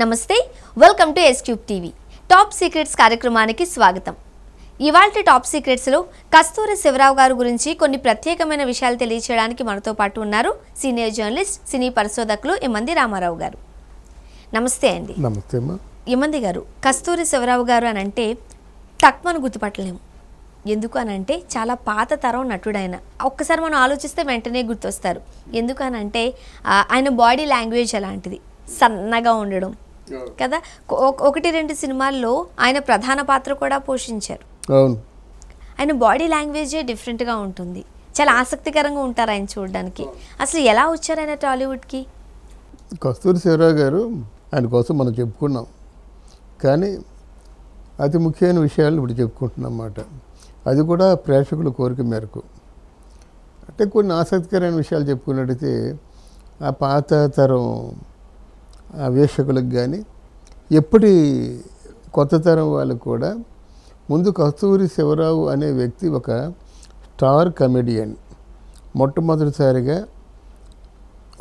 నమస్తే welcome to S cube TV top secrets కార్యక్రమానికి స్వాగతం ఇవాళ టాప్ సీక్రెట్స్లో కస్తూరి శివరావు గారు గురించి కొన్ని ప్రత్యేకమైన విషయాలు తెలియచేయడానికి మనతో పాటు ఉన్నారు సీనియర్ జర్నలిస్ట్ సినీ పరిశోధకులు ఇమంది రామారావు గారు నమస్తే అండి నమస్తే ఇమ్మంది గారు కస్తూరి శివరావు గారు అని అంటే తక్కువను గుర్తుపట్టలేము ఎందుకు అని అంటే చాలా పాత తరం నటుడైన ఒక్కసారి మనం ఆలోచిస్తే వెంటనే గుర్తొస్తారు ఎందుకు అని అంటే ఆయన బాడీ లాంగ్వేజ్ అలాంటిది సన్నగా ఉండడం కదా ఒకటి రెండు సినిమాల్లో ఆయన ప్రధాన పాత్ర కూడా పోషించారు అవును ఆయన బాడీ లాంగ్వేజే డిఫరెంట్గా ఉంటుంది చాలా ఆసక్తికరంగా ఉంటారు ఆయన చూడడానికి అసలు ఎలా వచ్చారు ఆయన టాలీవుడ్కి కస్తూరి శివరావు గారు ఆయన కోసం మనం చెప్పుకున్నాం కానీ అతి ముఖ్యమైన విషయాలు ఇప్పుడు చెప్పుకుంటున్నాం అన్నమాట అది కూడా ప్రేక్షకుల కోరిక మేరకు అంటే కొన్ని ఆసక్తికరమైన విషయాలు చెప్పుకున్నట్టయితే ఆ పాత తరం వేషకులకు కానీ ఎప్పటి కొత్త తరం వాళ్ళకు కూడా ముందు కస్తూరి శివరావు అనే వ్యక్తి ఒక స్టార్ కమెడియన్ మొట్టమొదటిసారిగా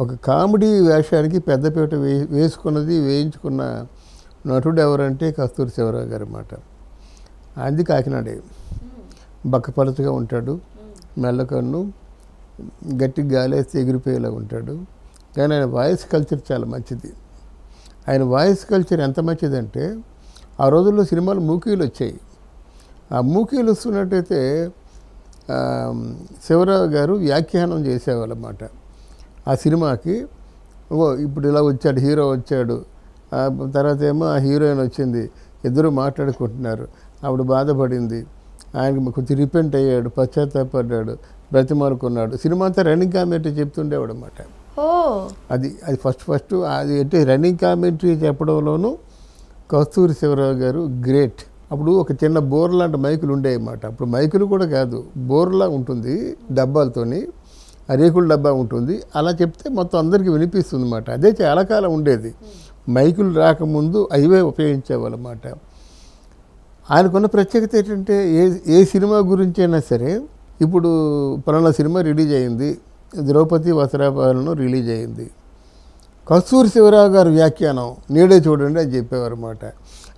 ఒక కామెడీ వేషానికి పెద్దపీట వే వేసుకున్నది వేయించుకున్న నటుడు ఎవరంటే కస్తూరి శివరావు గారు అన్నమాట అది కాకినాడే బక్కపలతగా ఉంటాడు మెల్లకన్ను గట్టి గాలేస్తే ఎగిరిపోయేలా ఉంటాడు కానీ ఆయన వాయిస్ కల్చర్ చాలా మంచిది ఆయన వాయిస్ కల్చర్ ఎంత మంచిదంటే ఆ రోజుల్లో సినిమాలు మూకీలు వచ్చాయి ఆ మూకీలు వస్తున్నట్టయితే శివరావు గారు వ్యాఖ్యానం చేసేవాళ్ళమాట ఆ సినిమాకి ఓ ఇప్పుడు ఇలా వచ్చాడు హీరో వచ్చాడు తర్వాత ఏమో ఆ హీరోయిన్ వచ్చింది ఇద్దరు మాట్లాడుకుంటున్నారు ఆవిడ బాధపడింది ఆయనకి కొంచెం రిపెంట్ అయ్యాడు పశ్చాత్తాపడ్డాడు బ్రతిమాలుకున్నాడు సినిమా అంతా రన్నింగ్ కామెంట్ చెప్తుండేవాడు అన్నమాట అది అది ఫస్ట్ ఫస్ట్ అది అంటే రన్నింగ్ కామెంట్రీ చెప్పడంలోనూ కస్తూరి శివరావు గారు గ్రేట్ అప్పుడు ఒక చిన్న బోర్ లాంటి మైకులు అన్నమాట అప్పుడు మైకులు కూడా కాదు బోర్లా ఉంటుంది డబ్బాలతోని రేకుల డబ్బా ఉంటుంది అలా చెప్తే మొత్తం అందరికీ వినిపిస్తుంది అన్నమాట అదే చాలా కాలం ఉండేది మైకులు రాకముందు అవే ఉపయోగించేవాళ్ళమాట ఆయనకున్న ప్రత్యేకత ఏంటంటే ఏ ఏ సినిమా గురించైనా సరే ఇప్పుడు పలానా సినిమా రిలీజ్ అయింది ద్రౌపది వస్త్రాపాలను రిలీజ్ అయింది కస్తూరి శివరావు గారి వ్యాఖ్యానం నేడే చూడండి అని చెప్పేవారు అన్నమాట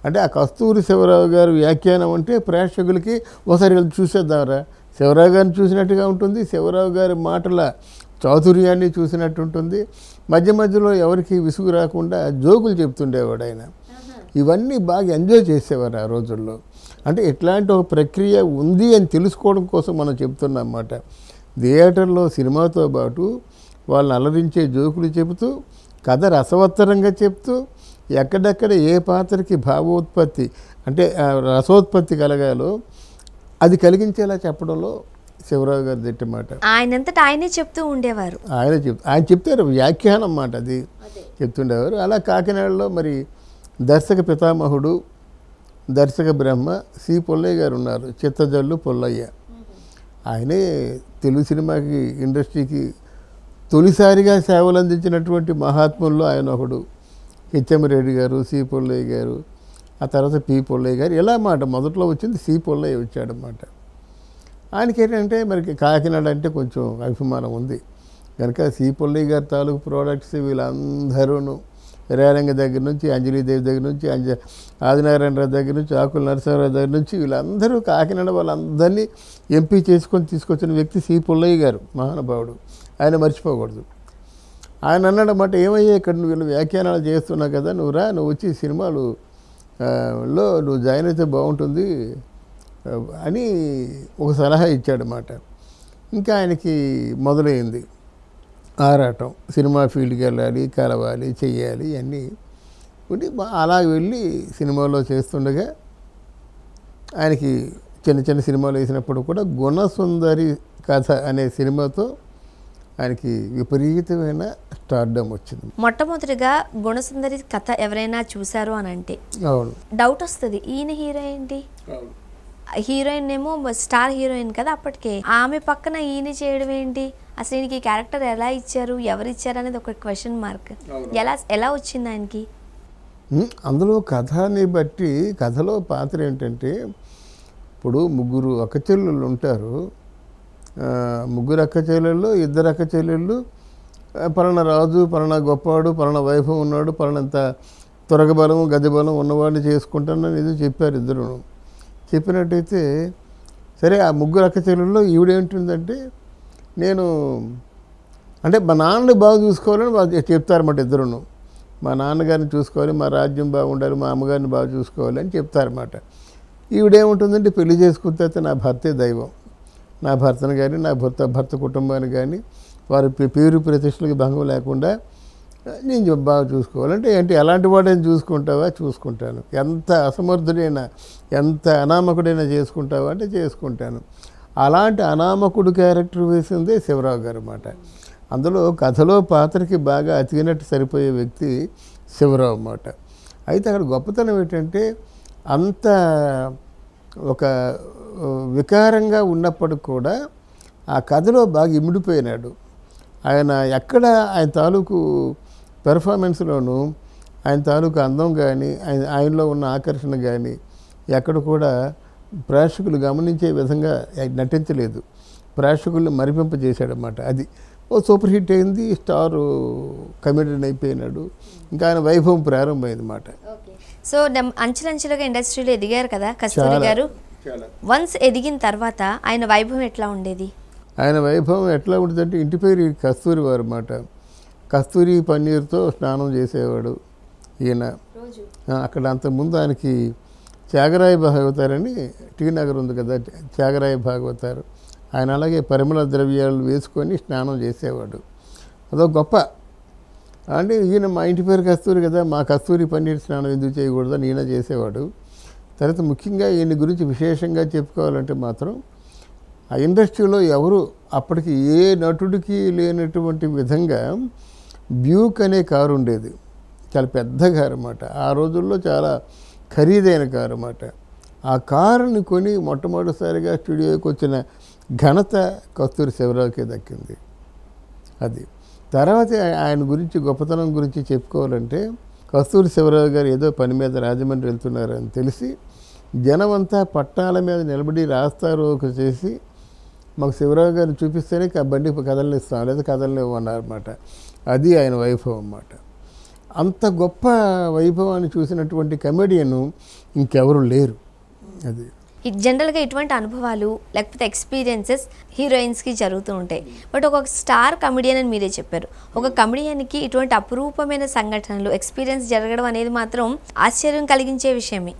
అంటే ఆ కస్తూరి శివరావు గారి వ్యాఖ్యానం అంటే ప్రేక్షకులకి ఒకసారి చూసేద్దాంరా శివరావు గారిని చూసినట్టుగా ఉంటుంది శివరావు గారి మాటల చాతుర్యాన్ని చూసినట్టు ఉంటుంది మధ్య మధ్యలో ఎవరికి విసుగు రాకుండా జోకులు చెప్తుండేవాడు ఆయన ఇవన్నీ బాగా ఎంజాయ్ చేసేవారు ఆ రోజుల్లో అంటే ఇట్లాంటి ఒక ప్రక్రియ ఉంది అని తెలుసుకోవడం కోసం మనం చెప్తున్నాం అన్నమాట థియేటర్లో సినిమాతో పాటు వాళ్ళని అలరించే జోకులు చెబుతూ కథ రసవత్తరంగా చెప్తూ ఎక్కడెక్కడ ఏ పాత్రకి భావోత్పత్తి అంటే రసోత్పత్తి కలగాలో అది కలిగించేలా చెప్పడంలో శివరావు గారు తిట్టమాట ఆయన ఆయనంతటా ఆయనే చెప్తూ ఉండేవారు ఆయన చెప్ ఆయన చెప్తారు వ్యాఖ్యానం అన్నమాట అది చెప్తుండేవారు అలా కాకినాడలో మరి దర్శక పితామహుడు దర్శక బ్రహ్మ సి పొల్లయ్య గారు ఉన్నారు చిత్తజల్లు పొల్లయ్య ఆయనే తెలుగు సినిమాకి ఇండస్ట్రీకి తొలిసారిగా సేవలు అందించినటువంటి మహాత్ముల్లో ఆయన ఒకడు హెచ్ఎం రెడ్డి గారు సి పొల్లయ్య గారు ఆ తర్వాత పి పొల్లయ్య గారు ఇలా మాట మొదట్లో వచ్చింది సి పొల్లయ్య వచ్చాడనమాట ఆయనకి ఏంటంటే మనకి కాకినాడ అంటే కొంచెం అభిమానం ఉంది కనుక సి పొల్లయ్య గారి తాలూకు ప్రోడక్ట్స్ వీళ్ళందరూ రేరంగ దగ్గర నుంచి అంజలిదేవి దగ్గర నుంచి అంజ ఆదినారాయణరావు దగ్గర నుంచి ఆకుల నరసింహరావు దగ్గర నుంచి వీళ్ళందరూ కాకినాడ వాళ్ళందరినీ ఎంపీ చేసుకొని తీసుకొచ్చిన వ్యక్తి సి పుల్లయ్య గారు మహానుభావుడు ఆయన మర్చిపోకూడదు ఆయన అన్నమాట ఏమయ్యా ఇక్కడ నువ్వు వ్యాఖ్యానాలు చేస్తున్నావు కదా నువ్వు రా నువ్వు వచ్చి సినిమాలు లో నువ్వు జాయిన్ అయితే బాగుంటుంది అని ఒక సలహా ఇచ్చాడన్నమాట ఇంకా ఆయనకి మొదలైంది ఆరాటం సినిమా ఫీల్డ్కి వెళ్ళాలి కలవాలి చెయ్యాలి ఇవన్నీ ఉండి అలా వెళ్ళి సినిమాలో చేస్తుండగా ఆయనకి చిన్న చిన్న సినిమాలు వేసినప్పుడు కూడా గుణసుందరి కథ అనే సినిమాతో ఆయనకి విపరీతమైన స్టార్డమ్ వచ్చింది మొట్టమొదటిగా గుణసుందరి కథ ఎవరైనా చూశారు అని అంటే అవును డౌట్ వస్తుంది ఈయన హీరో ఏంటి హీరోయిన్ ఏమో స్టార్ హీరోయిన్ కదా అప్పటికే ఆమె పక్కన ఈయన చేయడం ఏంటి అసలు ఈయనకి ఈ క్యారెక్టర్ ఎలా ఇచ్చారు ఎవరు ఇచ్చారు అనేది ఒక క్వశ్చన్ మార్క్ ఎలా ఎలా వచ్చింది ఆయనకి అందులో కథని బట్టి కథలో పాత్ర ఏంటంటే ఇప్పుడు ముగ్గురు అక్కచెల్లెళ్ళు ఉంటారు ముగ్గురు చెల్లెళ్ళు ఇద్దరు అక్కచెల్లెళ్ళు పలాన రాజు పలాన గొప్పవాడు పలాన వైభవం ఉన్నాడు పలానంత త్వరగబలం గదిబలం ఉన్నవాడిని చేసుకుంటానని ఏదో చెప్పారు ఇద్దరును చెప్పినట్టయితే సరే ఆ ముగ్గురు చెల్లెళ్ళు ఈవిడేంటుందంటే నేను అంటే మా నాన్నని బాగా చూసుకోవాలని చెప్తారు చెప్తారన్నమాట ఇద్దరును మా నాన్నగారిని చూసుకోవాలి మా రాజ్యం బాగుండాలి మా అమ్మగారిని బాగా చూసుకోవాలి అని చెప్తారన్నమాట ఈవిడేముంటుందంటే పెళ్లి చేసుకుంటే అయితే నా భర్తే దైవం నా భర్తను కానీ నా భర్త భర్త కుటుంబాన్ని కానీ వారి పేరు ప్రతిష్టలకు భంగం లేకుండా నేను బాగా చూసుకోవాలంటే అంటే ఎలాంటి వాడైనా చూసుకుంటావా చూసుకుంటాను ఎంత అసమర్థుడైనా ఎంత అనామకుడైనా చేసుకుంటావా అంటే చేసుకుంటాను అలాంటి అనామకుడు క్యారెక్టర్ వేసిందే శివరావు గారు అన్నమాట అందులో కథలో పాత్రకి బాగా అతికినట్టు సరిపోయే వ్యక్తి శివరావు అన్నమాట అయితే అక్కడ గొప్పతనం ఏంటంటే అంత ఒక వికారంగా ఉన్నప్పటికి కూడా ఆ కథలో బాగా ఇమిడిపోయినాడు ఆయన ఎక్కడ ఆయన తాలూకు పెర్ఫార్మెన్స్లోనూ ఆయన తాలూకు అందం కానీ ఆయన ఆయనలో ఉన్న ఆకర్షణ కానీ ఎక్కడ కూడా ప్రేక్షకులు గమనించే విధంగా నటించలేదు ప్రేక్షకుల్ని మరిపింపజేశాడనమాట అది ఓ సూపర్ హిట్ అయింది స్టార్ కమిడియన్ అయిపోయినాడు ఇంకా ఆయన వైభవం ప్రారంభమైంది అన్నమాట సో అంచెలంచెలుగా ఇండస్ట్రీలో ఎదిగారు కదా కస్తూరి గారు వన్స్ ఎదిగిన తర్వాత ఆయన వైభవం ఎట్లా ఉండేది ఆయన వైభవం ఎట్లా అంటే ఇంటి పేరు కస్తూరి వారు అన్నమాట కస్తూరి పన్నీర్తో స్నానం చేసేవాడు ఈయన అక్కడ అంతకుముందు ఆయనకి త్యాగరాయ భాగవతారని టీ నగర్ ఉంది కదా త్యాగరాయ భాగవతారు ఆయన అలాగే పరిమళ ద్రవ్యాలు వేసుకొని స్నానం చేసేవాడు అదో గొప్ప అంటే ఈయన మా ఇంటి పేరు కస్తూరి కదా మా కస్తూరి పన్నీరు స్నానం ఎందుకు అని ఈయన చేసేవాడు తర్వాత ముఖ్యంగా ఈయన గురించి విశేషంగా చెప్పుకోవాలంటే మాత్రం ఆ ఇండస్ట్రీలో ఎవరు అప్పటికి ఏ నటుడికి లేనటువంటి విధంగా బ్యూక్ అనే కారు ఉండేది చాలా పెద్ద కారు అన్నమాట ఆ రోజుల్లో చాలా ఖరీదైన కారు అన్నమాట ఆ కారుని కొని మొట్టమొదటిసారిగా స్టూడియోకి వచ్చిన ఘనత కస్తూరి శివరావుకే దక్కింది అది తర్వాత ఆయన గురించి గొప్పతనం గురించి చెప్పుకోవాలంటే కస్తూరి శివరావు గారు ఏదో పని మీద రాజమండ్రి వెళ్తున్నారని తెలిసి జనమంతా పట్టాల మీద నిలబడి రాస్తారోకు చేసి మాకు శివరావు గారు చూపిస్తేనే బండి కదలనిస్తాం లేదా కదలనివ్వమన్నారన్నమాట అది ఆయన వైభవం అన్నమాట అంత గొప్ప వైభవాన్ని చూసినటువంటి కమెడియన్ ఇంకెవరు లేరు అది జనరల్గా ఇటువంటి అనుభవాలు లేకపోతే ఎక్స్పీరియన్సెస్ హీరోయిన్స్కి జరుగుతూ ఉంటాయి బట్ ఒక స్టార్ కమెడియన్ అని మీరే చెప్పారు ఒక కమెడియన్కి ఇటువంటి అపురూపమైన సంఘటనలు ఎక్స్పీరియన్స్ జరగడం అనేది మాత్రం ఆశ్చర్యం కలిగించే విషయమే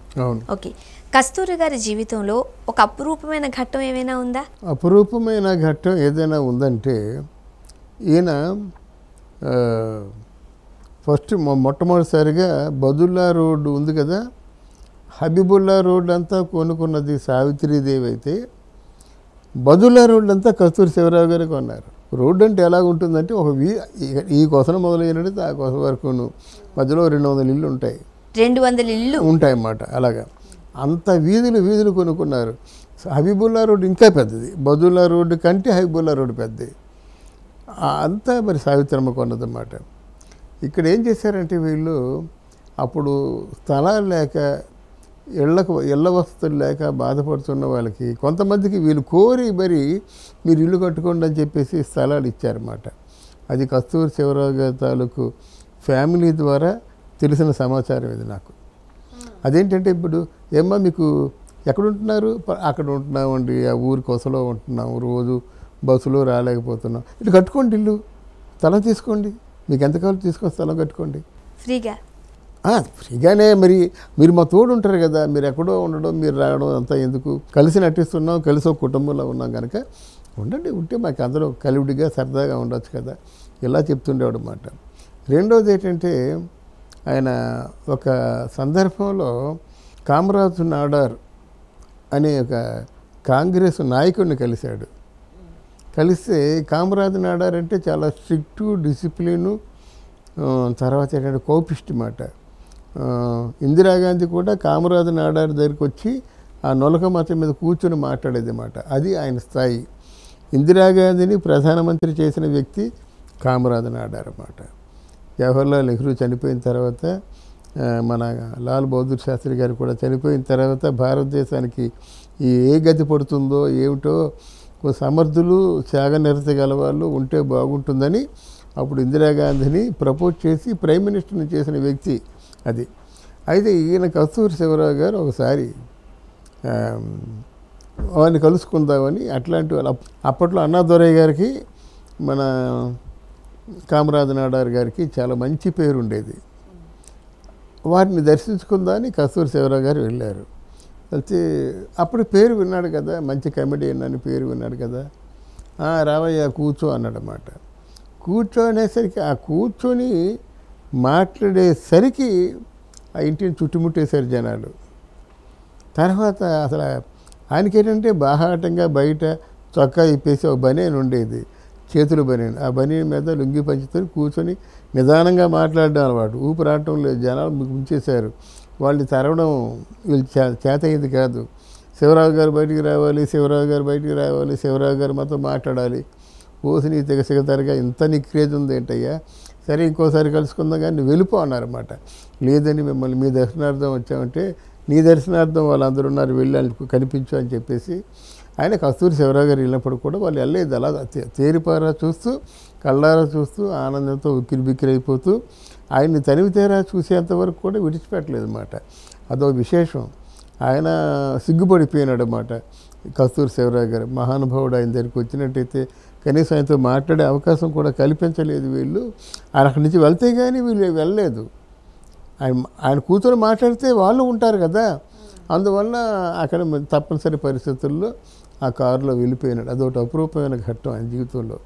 ఓకే కస్తూరి గారి జీవితంలో ఒక అపురూపమైన ఘట్టం ఏమైనా ఉందా అపురూపమైన ఘట్టం ఏదైనా ఉందంటే ఈయన ఫస్ట్ మొట్టమొదటిసారిగా బదుల్లా రోడ్డు ఉంది కదా హబీబుల్లా రోడ్ అంతా కొనుక్కున్నది సావిత్రీదేవి అయితే బదుల్లా రోడ్ అంతా కస్తూరి శివరావు గారు కొన్నారు రోడ్డు అంటే ఎలా ఉంటుందంటే ఒక వీ ఈ కోసం మొదలైనది ఆ కోసం వరకు మధ్యలో రెండు వందల ఇల్లు ఉంటాయి రెండు వందల ఇల్లు ఉంటాయి అన్నమాట అలాగా అంత వీధులు వీధులు కొనుక్కున్నారు హబీబుల్లా రోడ్ ఇంకా పెద్దది బదుల్లా రోడ్డు కంటే హబీబుల్లా రోడ్డు పెద్దది అంతా మరి సావిత్రమ్మ కొన్నదన్నమాట ఇక్కడ ఏం చేశారంటే వీళ్ళు అప్పుడు స్థలాలు లేక ఇళ్ళకు ఇళ్ళ వసతులు లేక బాధపడుతున్న వాళ్ళకి కొంతమందికి వీళ్ళు కోరి మరి మీరు ఇల్లు కట్టుకోండి అని చెప్పేసి స్థలాలు ఇచ్చారన్నమాట అది కస్తూరి శివరావు గారి తాలూకు ఫ్యామిలీ ద్వారా తెలిసిన సమాచారం ఇది నాకు అదేంటంటే ఇప్పుడు ఏమ్మా మీకు ఎక్కడ ఉంటున్నారు అక్కడ ఉంటున్నామండి ఆ ఊరి కొసలో ఉంటున్నాం రోజు బస్సులో రాలేకపోతున్నాం ఇటు కట్టుకోండి ఇల్లు స్థలం తీసుకోండి మీకు ఎంత కావాలి తీసుకొని స్థలం కట్టుకోండి ఫ్రీగా ఫ్రీగానే మరి మీరు మా తోడు ఉంటారు కదా మీరు ఎక్కడో ఉండడం మీరు రావడం అంతా ఎందుకు కలిసి నటిస్తున్నాం కలిసి ఒక కుటుంబంలో ఉన్నాం కనుక ఉండండి ఉంటే మాకు అందరూ కలివిడిగా సరదాగా ఉండొచ్చు కదా ఇలా చెప్తుండేవాడు మాట రెండోది ఏంటంటే ఆయన ఒక సందర్భంలో కామరాజు నాడార్ అనే ఒక కాంగ్రెస్ నాయకుడిని కలిశాడు కలిస్తే కామరాజు నాడారంటే చాలా స్ట్రిక్ట్ డిసిప్లిను తర్వాత ఏంటంటే కోపిష్టి మాట ఇందిరాగాంధీ కూడా కామరాజు నాడారి దగ్గరికి వచ్చి ఆ నొలక మాత్రం మీద కూర్చొని మాట్లాడేది మాట అది ఆయన స్థాయి ఇందిరాగాంధీని ప్రధానమంత్రి చేసిన వ్యక్తి కామరాజు నాడారు అన్నమాట జవహర్లాల్ నెహ్రూ చనిపోయిన తర్వాత మన లాల్ బహదూర్ శాస్త్రి గారు కూడా చనిపోయిన తర్వాత భారతదేశానికి ఏ గతి పడుతుందో ఏమిటో సమర్థులు త్యాగనిరత గలవాళ్ళు ఉంటే బాగుంటుందని అప్పుడు ఇందిరాగాంధీని ప్రపోజ్ చేసి ప్రైమ్ మినిస్టర్ని చేసిన వ్యక్తి అది అయితే ఈయన కస్తూరి శివరావు గారు ఒకసారి వారిని కలుసుకుందామని అట్లాంటి వాళ్ళు అప్పట్లో అన్నాదొరయ్య గారికి మన కామరాజు నాడారు గారికి చాలా మంచి పేరు ఉండేది వారిని దర్శించుకుందామని కస్తూరి శివరావు గారు వెళ్ళారు వచ్చి అప్పుడు పేరు విన్నాడు కదా మంచి కమెడియన్ అని పేరు విన్నాడు కదా రావయ్య కూర్చో అన్నాడన్నమాట కూర్చో అనేసరికి ఆ కూర్చొని మాట్లాడేసరికి ఆ ఇంటిని చుట్టుముట్టేశారు జనాలు తర్వాత అసలు ఆయనకి ఏంటంటే బాహాటంగా బయట చొక్కా ఇప్పేసి ఒక బనేన్ ఉండేది చేతులు బనేన్ ఆ బనీన్ మీద లుంగి పంచుతో కూర్చొని నిదానంగా మాట్లాడడం అలవాటు ఊపిరాటం లేదు జనాలు ముంచేశారు వాళ్ళు తరవడం వీళ్ళు చేత ఇది కాదు శివరావు గారు బయటికి రావాలి శివరావు గారు బయటికి రావాలి శివరావు గారు మాతో మాట్లాడాలి ఓసి నీ తెగ సిగతారుగా ఇంత నిక్రేజ్ ఉంది ఏంటయ్యా సరే ఇంకోసారి కలుసుకుందాం కానీ వెళ్ళిపో అన్నారన్నమాట లేదని మిమ్మల్ని మీ దర్శనార్థం వచ్చామంటే నీ దర్శనార్థం వాళ్ళందరూ ఉన్నారు వెళ్ళి కనిపించు అని చెప్పేసి ఆయన కస్తూరి శివరావు గారు వెళ్ళినప్పుడు కూడా వాళ్ళు వెళ్ళేది అలా తేరిపారా చూస్తూ కళ్ళారా చూస్తూ ఆనందంతో ఉక్కిరి బిక్కిరైపోతూ ఆయన్ని తనివితేరా చూసేంతవరకు కూడా విడిచిపెట్టలేదు అన్నమాట అదో విశేషం ఆయన సిగ్గుపడిపోయినాడు అన్నమాట కస్తూరి శివరావు గారు మహానుభావుడు ఆయన దగ్గరికి వచ్చినట్టయితే కనీసం ఆయనతో మాట్లాడే అవకాశం కూడా కల్పించలేదు వీళ్ళు ఆయన అక్కడి నుంచి వెళ్తే కానీ వీళ్ళు వెళ్ళలేదు ఆయన ఆయన కూతురు మాట్లాడితే వాళ్ళు ఉంటారు కదా అందువల్ల అక్కడ తప్పనిసరి పరిస్థితుల్లో ఆ కారులో వెళ్ళిపోయినాడు అదొకటి అపురూపమైన ఘట్టం ఆయన జీవితంలో